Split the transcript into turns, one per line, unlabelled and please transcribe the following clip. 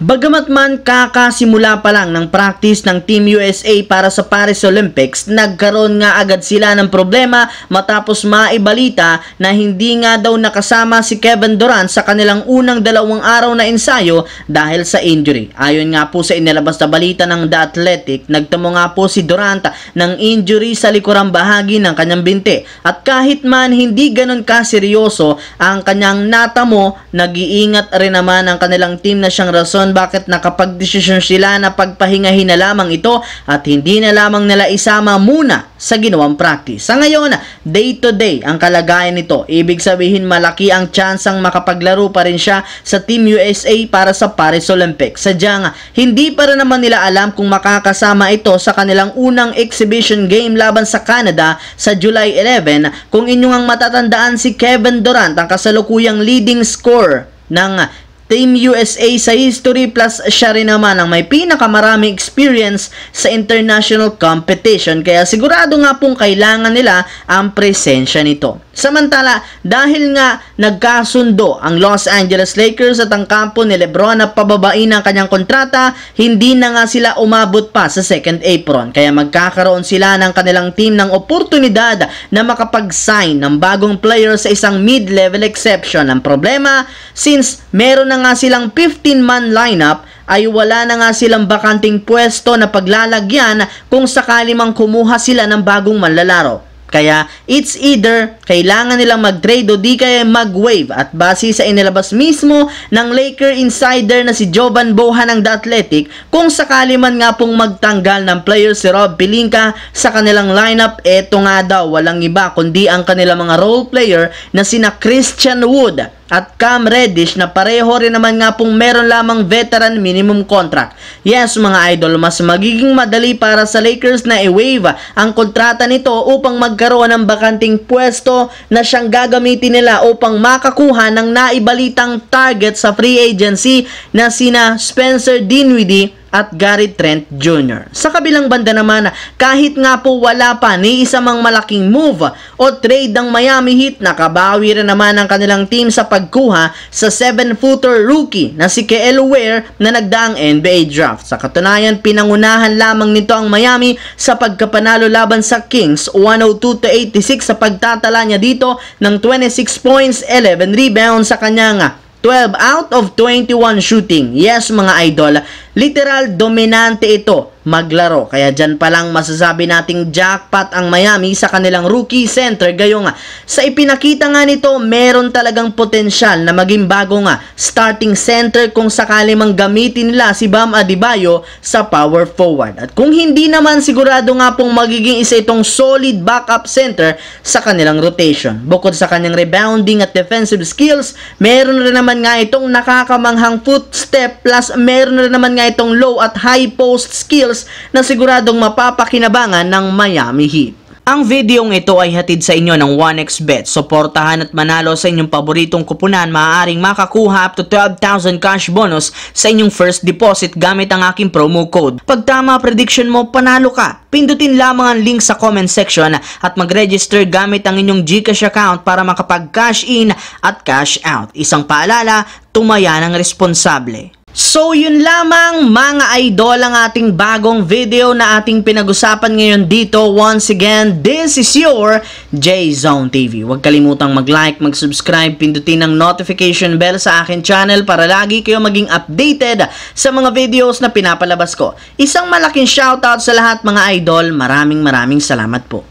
Bagamat man kakasimula pa lang ng practice ng Team USA para sa Paris Olympics, nagkaroon nga agad sila ng problema matapos maibalita na hindi nga daw nakasama si Kevin Durant sa kanilang unang dalawang araw na ensayo dahil sa injury. Ayon nga po sa inilabas na balita ng The Athletic, nagtamo nga po si Durant ng injury sa likurang bahagi ng kanyang binte at kahit man hindi ganun kaseryoso ang kanyang natamo, nag-iingat rin naman ang kanilang team na siyang rason dahilan bakit nakapagdesisyon sila na pagpahingahin na lamang ito at hindi na lamang nila isama muna sa ginawang practice. Sa ngayon, day to day ang kalagayan nito. Ibig sabihin malaki ang chance ang makapaglaro pa rin siya sa Team USA para sa Paris Olympics. Sadyang hindi pa rin naman nila alam kung makakasama ito sa kanilang unang exhibition game laban sa Canada sa July 11 kung inyong ang matatandaan si Kevin Durant ang kasalukuyang leading scorer ng Team USA sa history plus siya rin naman ang may pinakamarami experience sa international competition kaya sigurado nga pong kailangan nila ang presensya nito. Samantala, dahil nga nagkasundo ang Los Angeles Lakers at ang kampo ni Lebron na pababain ang kanyang kontrata, hindi na nga sila umabot pa sa second apron. Kaya magkakaroon sila ng kanilang team ng oportunidad na makapag-sign ng bagong player sa isang mid-level exception. Ang problema, since meron ng nga silang 15-man lineup ay wala na nga silang bakanting pwesto na paglalagyan kung sakali mang kumuha sila ng bagong manlalaro. Kaya it's either kailangan nilang mag-trade o di kaya mag-wave at base sa inilabas mismo ng Laker insider na si Jovan Bohan ng The Athletic kung sakali man nga pong magtanggal ng player si Rob Pelinka sa kanilang lineup eto nga daw walang iba kundi ang kanilang mga role player na sina Christian Wood at Cam Reddish na pareho rin naman nga pong meron lamang veteran minimum contract. Yes mga idol, mas magiging madali para sa Lakers na i wave ang kontrata nito upang magkaroon ng bakanting pwesto na siyang gagamitin nila upang makakuha ng naibalitang target sa free agency na sina Spencer Dinwiddie at Gary Trent Jr. Sa kabilang banda naman, kahit nga po wala pa ni isa mang malaking move o trade ng Miami Heat, nakabawi rin naman ang kanilang team sa pagkuha sa 7-footer rookie na si Kael Ware na nagdaang NBA draft. Sa katunayan, pinangunahan lamang nito ang Miami sa pagkapanalo laban sa Kings 102-86 sa pagtatala niya dito ng 26 points, 11 rebounds sa kanyang 12 out of 21 shooting. Yes, mga idol. Literal dominante ito maglaro. Kaya dyan pa lang masasabi nating jackpot ang Miami sa kanilang rookie center. Gayong sa ipinakita nga nito, meron talagang potensyal na maging bago nga starting center kung sakali mang gamitin nila si Bam Adebayo sa power forward. At kung hindi naman sigurado nga pong magiging isa itong solid backup center sa kanilang rotation. Bukod sa kanyang rebounding at defensive skills, meron rin naman nga itong nakakamanghang footstep plus meron rin naman nga itong low at high post skills Bills na siguradong mapapakinabangan ng Miami Heat. Ang videong ito ay hatid sa inyo ng 1xBet. Suportahan at manalo sa inyong paboritong kupunan. Maaaring makakuha up to 12,000 cash bonus sa inyong first deposit gamit ang aking promo code. Pag tama prediction mo, panalo ka. Pindutin lamang ang link sa comment section at mag-register gamit ang inyong GCash account para makapag-cash in at cash out. Isang paalala, tumaya ng responsable. So yun lamang mga idol ang ating bagong video na ating pinag-usapan ngayon dito. Once again, this is your J-Zone TV. Huwag kalimutang mag-like, mag-subscribe, pindutin ang notification bell sa akin channel para lagi kayo maging updated sa mga videos na pinapalabas ko. Isang malaking shoutout sa lahat mga idol. Maraming maraming salamat po.